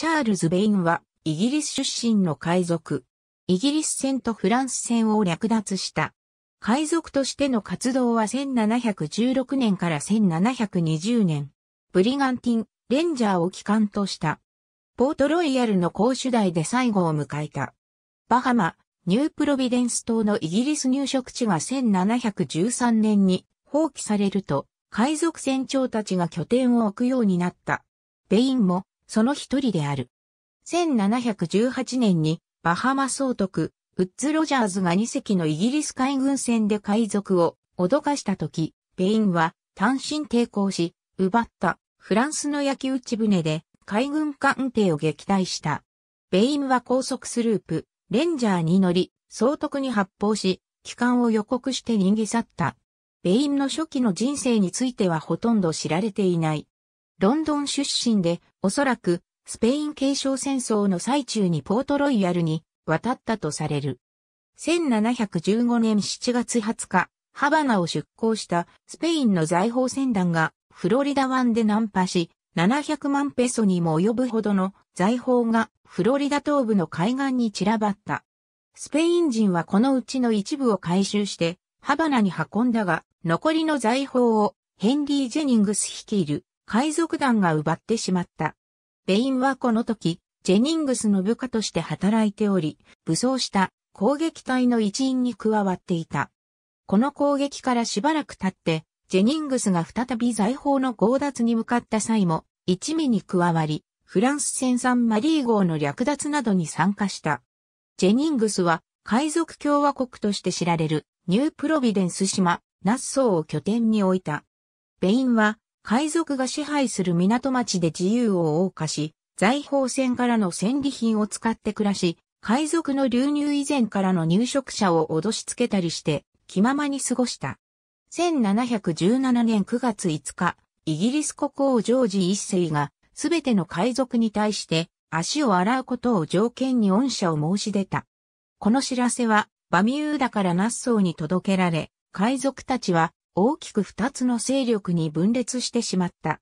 チャールズ・ベインは、イギリス出身の海賊。イギリス船とフランス船を略奪した。海賊としての活動は1716年から1720年、ブリガンティン、レンジャーを帰還とした。ポートロイヤルの公主台で最後を迎えた。バハマ、ニュープロビデンス島のイギリス入植地が1713年に放棄されると、海賊船長たちが拠点を置くようになった。ベインもその一人である。1718年にバハマ総督、ウッズ・ロジャーズが2隻のイギリス海軍船で海賊を脅かした時、ベインは単身抵抗し、奪ったフランスの焼き打ち船で海軍艦艇を撃退した。ベインは高速スループ、レンジャーに乗り、総督に発砲し、帰還を予告して逃げ去った。ベインの初期の人生についてはほとんど知られていない。ロンドン出身で、おそらく、スペイン継承戦争の最中にポートロイヤルに渡ったとされる。1715年7月20日、ハバナを出港したスペインの財宝船団がフロリダ湾で難破し、700万ペソにも及ぶほどの財宝がフロリダ東部の海岸に散らばった。スペイン人はこのうちの一部を回収して、ハバナに運んだが、残りの財宝をヘンリー・ジェニングス率いる海賊団が奪ってしまった。ベインはこの時、ジェニングスの部下として働いており、武装した攻撃隊の一員に加わっていた。この攻撃からしばらく経って、ジェニングスが再び財宝の強奪に向かった際も、一味に加わり、フランス戦産マリー号の略奪などに参加した。ジェニングスは、海賊共和国として知られる、ニュープロビデンス島、ナッソーを拠点に置いた。ベインは、海賊が支配する港町で自由を謳歌し、財宝船からの戦利品を使って暮らし、海賊の流入以前からの入植者を脅しつけたりして、気ままに過ごした。1717年9月5日、イギリス国王ジョージ一世が、すべての海賊に対して、足を洗うことを条件に恩赦を申し出た。この知らせは、バミューダからナッソーに届けられ、海賊たちは、大きく二つの勢力に分裂してしまった。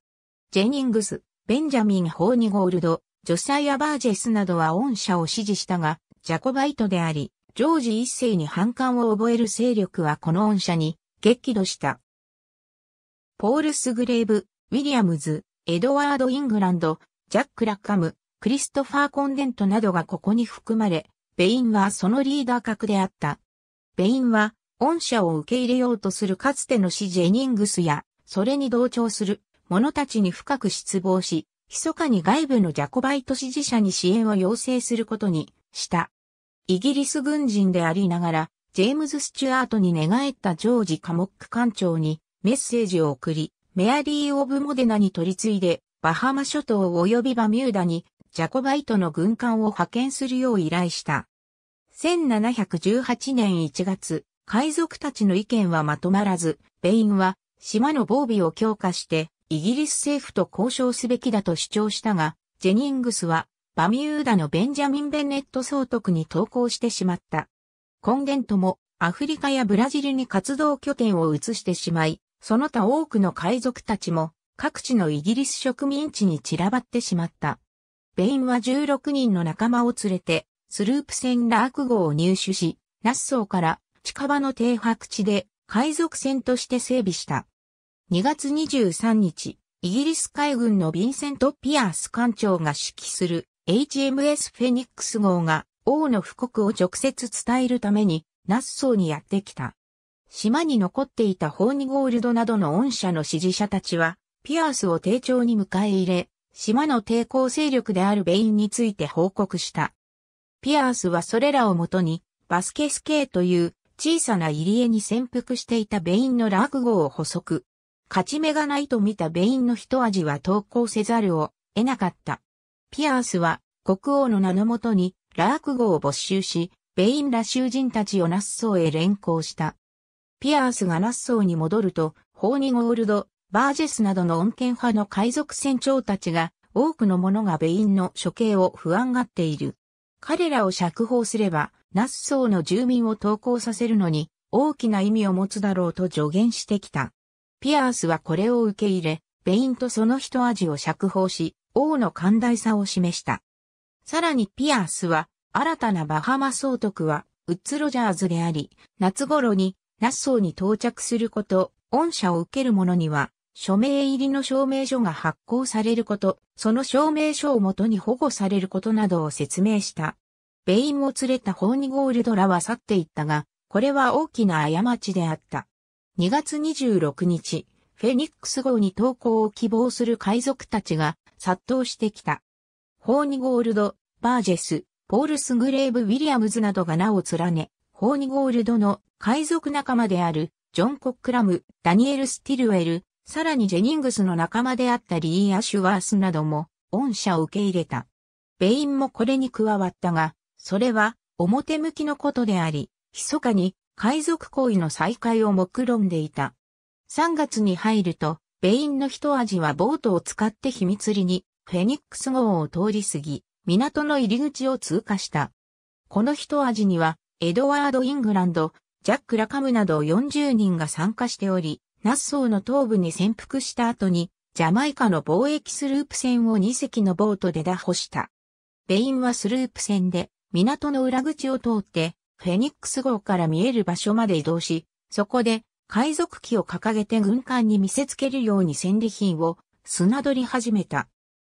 ジェニングス、ベンジャミン・ホーニゴールド、ジョサイア・バージェスなどは御社を支持したが、ジャコバイトであり、ジョージ一世に反感を覚える勢力はこの御社に激怒した。ポール・スグレーブ、ウィリアムズ、エドワード・イングランド、ジャック・ラッカム、クリストファー・コンデントなどがここに含まれ、ベインはそのリーダー格であった。ベインは御社を受け入れようとするかつての死ジェニングスや、それに同調する者たちに深く失望し、密かに外部のジャコバイト支持者に支援を要請することにした。イギリス軍人でありながら、ジェームズ・スチュアートに寝返ったジョージ・カモック艦長にメッセージを送り、メアリー・オブ・モデナに取り次いで、バハマ諸島及びバミューダにジャコバイトの軍艦を派遣するよう依頼した。1718年1月、海賊たちの意見はまとまらず、ベインは島の防備を強化してイギリス政府と交渉すべきだと主張したが、ジェニングスはバミューダのベンジャミン・ベネット総督に投降してしまった。コンデンもアフリカやブラジルに活動拠点を移してしまい、その他多くの海賊たちも各地のイギリス植民地に散らばってしまった。ベインは16人の仲間を連れて、スループ船ラーク号を入手し、ナッソーから近場の停泊地で海賊船として整備した。2月23日、イギリス海軍のヴィンセント・ピアース艦長が指揮する HMS フェニックス号が王の布告を直接伝えるためにナッソーにやってきた。島に残っていたホーニゴールドなどの恩赦の支持者たちは、ピアースを丁重に迎え入れ、島の抵抗勢力であるベインについて報告した。ピアースはそれらをもとに、バスケス系という小さな入り江に潜伏していたベインの落語を捕捉。勝ち目がないと見たベインの一味は投降せざるを得なかった。ピアースは国王の名のもとにラーク号を没収し、ベインら囚人たちをナッソーへ連行した。ピアースがナッソーに戻ると、ホーニゴールド、バージェスなどの恩恵派の海賊船長たちが、多くの者がベインの処刑を不安がっている。彼らを釈放すれば、ナッソーの住民を投降させるのに大きな意味を持つだろうと助言してきた。ピアースはこれを受け入れ、ベインとその人味を釈放し、王の寛大さを示した。さらにピアースは、新たなバハマ総督は、ウッズ・ロジャーズであり、夏頃に、ナッソーに到着すること、恩赦を受ける者には、署名入りの証明書が発行されること、その証明書をもとに保護されることなどを説明した。ベインを連れたホーニゴールドらは去っていったが、これは大きな過ちであった。2月26日、フェニックス号に投降を希望する海賊たちが殺到してきた。ホーニゴールド、バージェス、ポールスグレーブ・ウィリアムズなどが名を連ね、ホーニゴールドの海賊仲間である、ジョン・コックラム、ダニエル・スティルウェル、さらにジェニングスの仲間であったリー・アシュワースなども、恩赦を受け入れた。ベインもこれに加わったが、それは表向きのことであり、密かに海賊行為の再開を目論んでいた。3月に入ると、ベインの一味はボートを使って秘密裏にフェニックス号を通り過ぎ、港の入り口を通過した。この一味には、エドワード・イングランド、ジャック・ラカムなど40人が参加しており、ナッソーの東部に潜伏した後に、ジャマイカの貿易スループ船を2隻のボートで打破した。ベインはスループ船で、港の裏口を通って、フェニックス号から見える場所まで移動し、そこで海賊旗を掲げて軍艦に見せつけるように戦利品を砂取り始めた。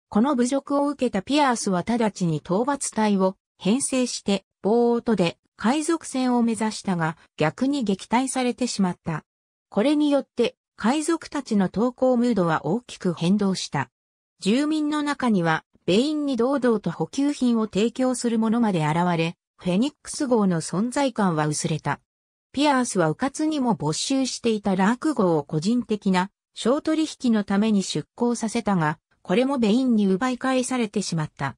この侮辱を受けたピアースは直ちに討伐隊を編成してボートで海賊船を目指したが逆に撃退されてしまった。これによって海賊たちの投降ムードは大きく変動した。住民の中にはベインに堂々と補給品を提供する者まで現れ、フェニックス号の存在感は薄れた。ピアースは迂闊にも没収していたラーク号を個人的な小取引のために出港させたが、これもベインに奪い返されてしまった。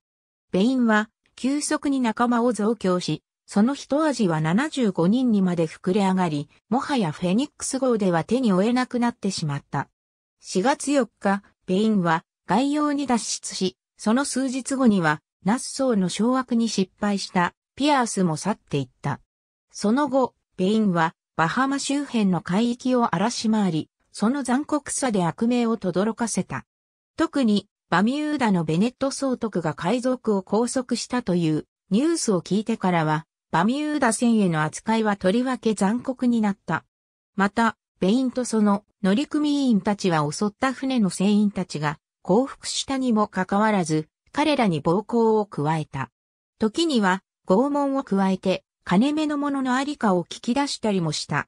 ベインは急速に仲間を増強し、その一味は75人にまで膨れ上がり、もはやフェニックス号では手に負えなくなってしまった。4月4日、ベインは外洋に脱出し、その数日後には、ナッソーの掌握に失敗したピアースも去っていった。その後、ベインはバハマ周辺の海域を荒らし回り、その残酷さで悪名を轟かせた。特に、バミューダのベネット総督が海賊を拘束したというニュースを聞いてからは、バミューダ船への扱いはとりわけ残酷になった。また、ベインとその乗組員たちは襲った船の船員たちが降伏したにもかかわらず、彼らに暴行を加えた。時には、拷問を加えて、金目のもののありかを聞き出したりもした。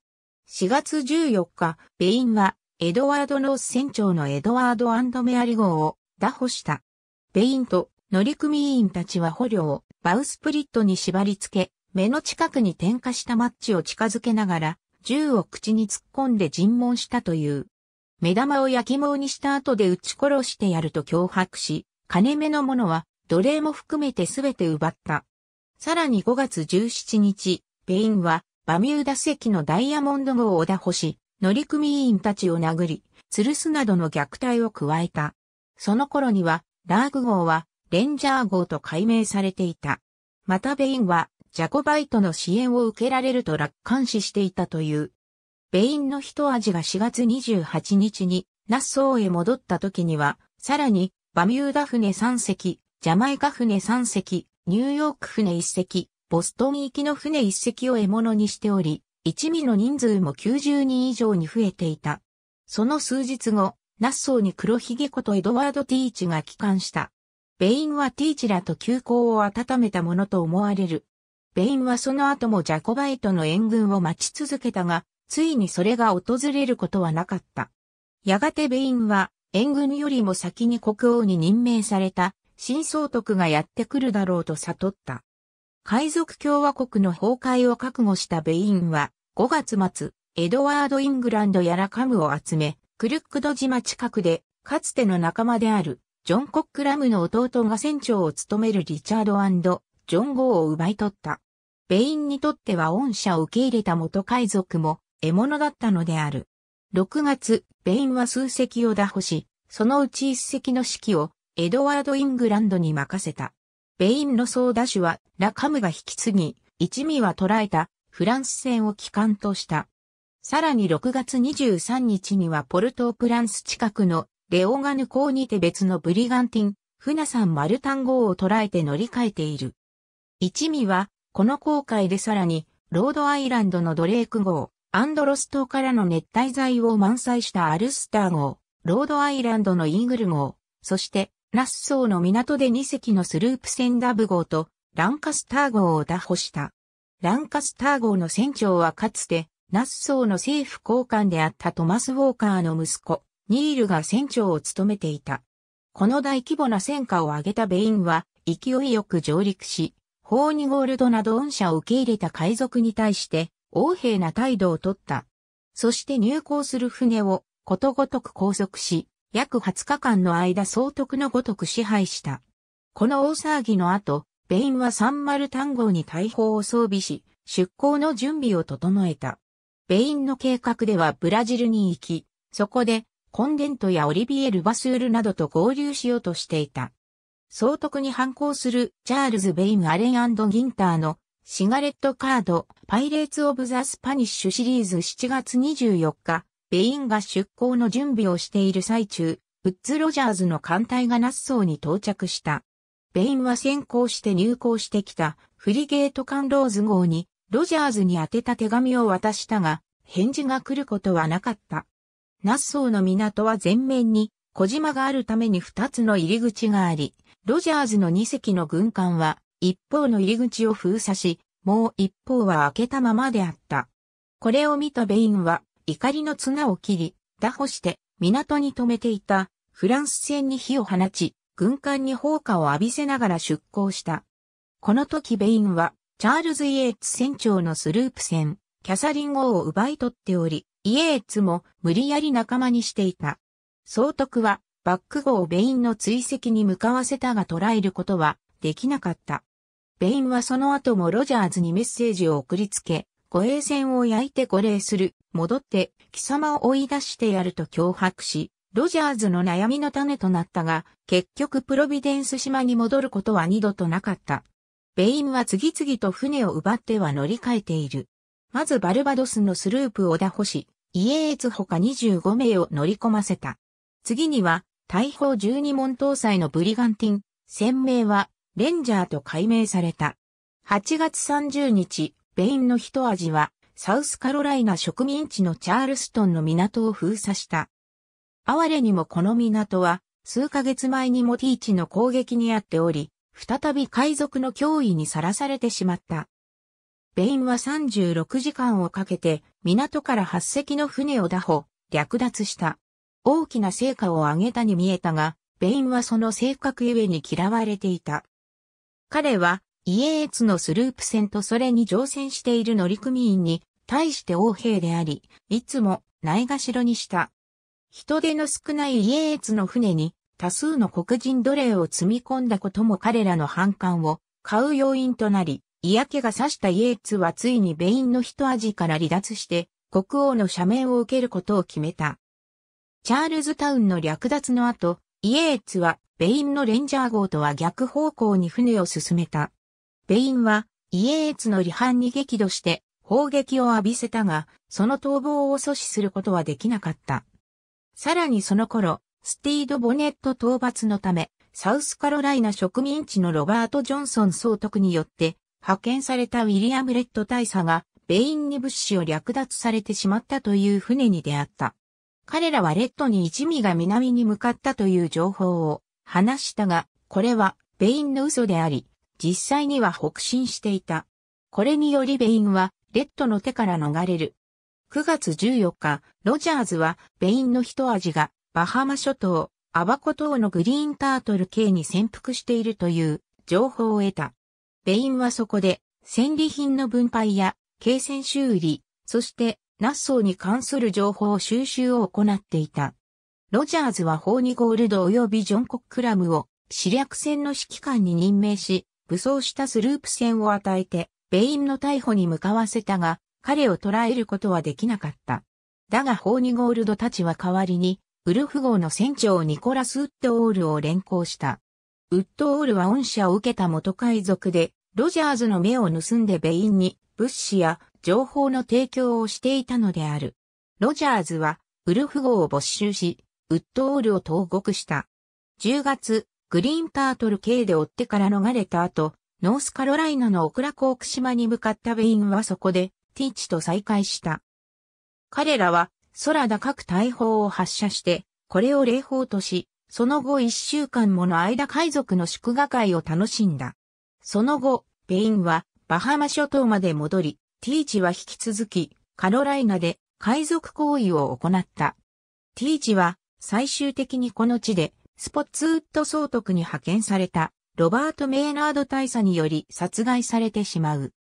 4月14日、ベインは、エドワード・ノース船長のエドワードメアリ号を、打捕した。ベインと乗組員たちは捕虜をバウスプリットに縛り付け、目の近くに点火したマッチを近づけながら、銃を口に突っ込んで尋問したという。目玉を焼き毛にした後で撃ち殺してやると脅迫し、金目のものは奴隷も含めてすべて奪った。さらに5月17日、ベインはバミューダ席のダイヤモンド号をだ破し、乗組員たちを殴り、吊るすなどの虐待を加えた。その頃には、ラーグ号はレンジャー号と改名されていた。またベインはジャコバイトの支援を受けられると楽観視していたというベインの一味が4月28日に、ナッソーへ戻った時には、さらに、バミューダ船3隻、ジャマイカ船3隻、ニューヨーク船1隻、ボストン行きの船1隻を獲物にしており、一味の人数も90人以上に増えていた。その数日後、ナッソーに黒ひげことエドワード・ティーチが帰還した。ベインはティーチらと急行を温めたものと思われる。ベインはその後もジャコバイトの援軍を待ち続けたが、ついにそれが訪れることはなかった。やがてベインは、援軍よりも先に国王に任命された、新総督がやってくるだろうと悟った。海賊共和国の崩壊を覚悟したベインは、5月末、エドワード・イングランドやラカムを集め、クルックド島近くで、かつての仲間である、ジョン・コックラムの弟が船長を務めるリチャードジョン・ゴーを奪い取った。ベインにとっては恩赦を受け入れた元海賊も、獲物だったのである。6月、ベインは数隻を打破し、そのうち1隻の指揮をエドワード・イングランドに任せた。ベインの総打手はラカムが引き継ぎ、一味は捉えたフランス戦を帰還とした。さらに6月23日にはポルトープランス近くのレオガヌ港にて別のブリガンティン、フナサン・マルタン号を捉えて乗り換えている。一味は、この航海でさらに、ロードアイランドのドレーク号、アンドロス島からの熱帯剤を満載したアルスター号、ロードアイランドのイーグル号、そしてナッソーの港で2隻のスループ船ダブ号とランカスター号を打破した。ランカスター号の船長はかつてナッソーの政府高官であったトマス・ウォーカーの息子、ニールが船長を務めていた。この大規模な戦果を挙げたベインは勢いよく上陸し、ホーニゴールドなど恩赦を受け入れた海賊に対して横柄な態度をとった。そして入港する船をことごとく拘束し、約20日間の間総督のごとく支配した。この大騒ぎの後、ベインは30単号に大砲を装備し、出港の準備を整えた。ベインの計画ではブラジルに行き、そこでコンデントやオリビエル・バスールなどと合流しようとしていた。総督に反抗するチャールズ・ベイン・アレンギンターのシガレットカード、パイレーツ・オブ・ザ・スパニッシュシリーズ7月24日、ベインが出港の準備をしている最中、ウッズ・ロジャーズの艦隊がナッソーに到着した。ベインは先行して入港してきたフリゲート艦ローズ号に、ロジャーズに宛てた手紙を渡したが、返事が来ることはなかった。ナッソーの港は全面に小島があるために2つの入り口があり、ロジャーズの2隻の軍艦は一方の入り口を封鎖し、もう一方は開けたままであった。これを見たベインは、怒りの綱を切り、打破して、港に止めていた、フランス船に火を放ち、軍艦に放火を浴びせながら出港した。この時ベインは、チャールズ・イエーツ船長のスループ船、キャサリン号を奪い取っており、イエーツも無理やり仲間にしていた。総督は、バック号をベインの追跡に向かわせたが捉えることはできなかった。ベインはその後もロジャーズにメッセージを送りつけ、護衛船を焼いて護礼する、戻って、貴様を追い出してやると脅迫し、ロジャーズの悩みの種となったが、結局プロビデンス島に戻ることは二度となかった。ベインは次々と船を奪っては乗り換えている。まずバルバドスのスループを打破し、イエーツ他25名を乗り込ませた。次には、大砲12門搭載のブリガンティン、1000名はレンジャーと改名された。8月30日、ベインの一味は、サウスカロライナ植民地のチャールストンの港を封鎖した。哀れにもこの港は、数ヶ月前にモティーチの攻撃にあっており、再び海賊の脅威にさらされてしまった。ベインは36時間をかけて、港から8隻の船を打破、略奪した。大きな成果を上げたに見えたが、ベインはその性格ゆえに嫌われていた。彼は、家ツのスループ船とそれに乗船している乗組員に対して王兵であり、いつもないがしろにした。人手の少ない家ツの船に多数の黒人奴隷を積み込んだことも彼らの反感を買う要因となり、嫌気がさしたイエーツはついにベインの一味から離脱して、国王の赦免を受けることを決めた。チャールズタウンの略奪の後、イエーツはベインのレンジャー号とは逆方向に船を進めた。ベインは、イエーツの離反に激怒して、砲撃を浴びせたが、その逃亡を阻止することはできなかった。さらにその頃、スティード・ボネット討伐のため、サウスカロライナ植民地のロバート・ジョンソン総督によって、派遣されたウィリアム・レッド大佐が、ベインに物資を略奪されてしまったという船に出会った。彼らはレッドに一味が南に向かったという情報を話したが、これはベインの嘘であり、実際には北進していた。これによりベインは、レッドの手から逃れる。9月14日、ロジャーズは、ベインの一味が、バハマ諸島、アバコ島のグリーンタートル系に潜伏しているという情報を得た。ベインはそこで、戦利品の分配や、軽戦修理、そして、ナッソーに関する情報収集を行っていた。ロジャーズはホーニゴールド及びジョン・コックラムを死略戦の指揮官に任命し、武装したスループ戦を与えて、ベインの逮捕に向かわせたが、彼を捕らえることはできなかった。だがホーニゴールドたちは代わりに、ウルフ号の船長ニコラス・ウッドオールを連行した。ウッドオールは恩赦を受けた元海賊で、ロジャーズの目を盗んでベインに物資や情報の提供をしていたのである。ロジャーズはウルフ号を没収し、ウッドオールを投獄した。10月、グリーンタートル系で追ってから逃れた後、ノースカロライナのオクラコーク島に向かったベインはそこで、ティーチと再会した。彼らは、空高く大砲を発射して、これを礼砲とし、その後一週間もの間海賊の祝賀会を楽しんだ。その後、ベインはバハマ諸島まで戻り、ティーチは引き続きカロライナで海賊行為を行った。ティーチは最終的にこの地で、スポッツウッド総督に派遣された、ロバート・メイナード大佐により殺害されてしまう。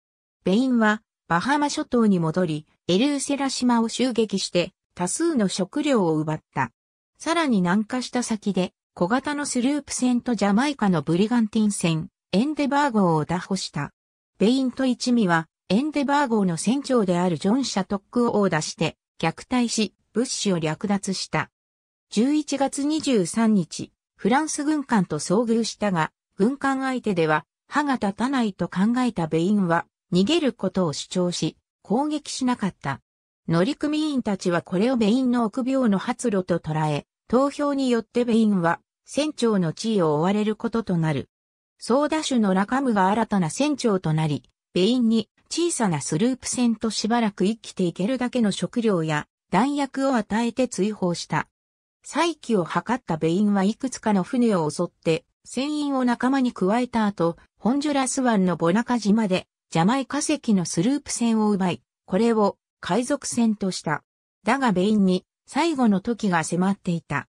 ベインは、バハマ諸島に戻り、エルーセラ島を襲撃して、多数の食料を奪った。さらに南下した先で、小型のスループ船とジャマイカのブリガンティン船、エンデバー号を打破した。ベインと一味は、エンデバー号の船長であるジョン・シャトックを殴打して、虐待し、物資を略奪した。11月23日、フランス軍艦と遭遇したが、軍艦相手では歯が立たないと考えたベインは逃げることを主張し、攻撃しなかった。乗組員たちはこれをベインの臆病の発露と捉え、投票によってベインは船長の地位を追われることとなる。ソーダ種のラカムが新たな船長となり、ベインに小さなスループ船としばらく生きていけるだけの食料や弾薬を与えて追放した。再起を図ったベインはいくつかの船を襲って、船員を仲間に加えた後、ホンジュラス湾のボナカ島で、ジャマイカ石のスループ船を奪い、これを海賊船とした。だがベインに最後の時が迫っていた。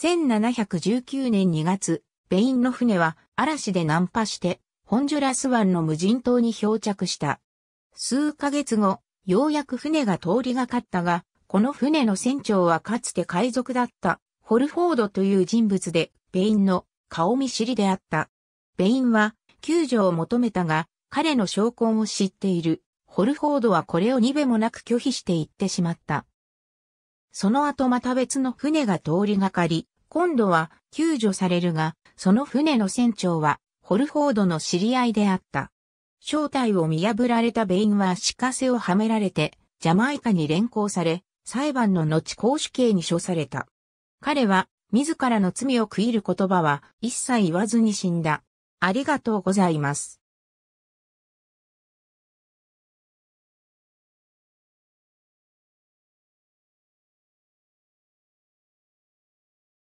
1719年2月、ベインの船は嵐で難破して、ホンジュラス湾の無人島に漂着した。数ヶ月後、ようやく船が通りがかったが、この船の船長はかつて海賊だったホルフォードという人物で、ベインの顔見知りであった。ベインは救助を求めたが、彼の証拠を知っている。ホルフォードはこれを二べもなく拒否していってしまった。その後また別の船が通りがかり、今度は救助されるが、その船の船長はホルフォードの知り合いであった。正体を見破られたベインは足かせをはめられて、ジャマイカに連行され、裁判の後公主刑に処された。彼は、自らの罪を悔いる言葉は一切言わずに死んだ。ありがとうございます。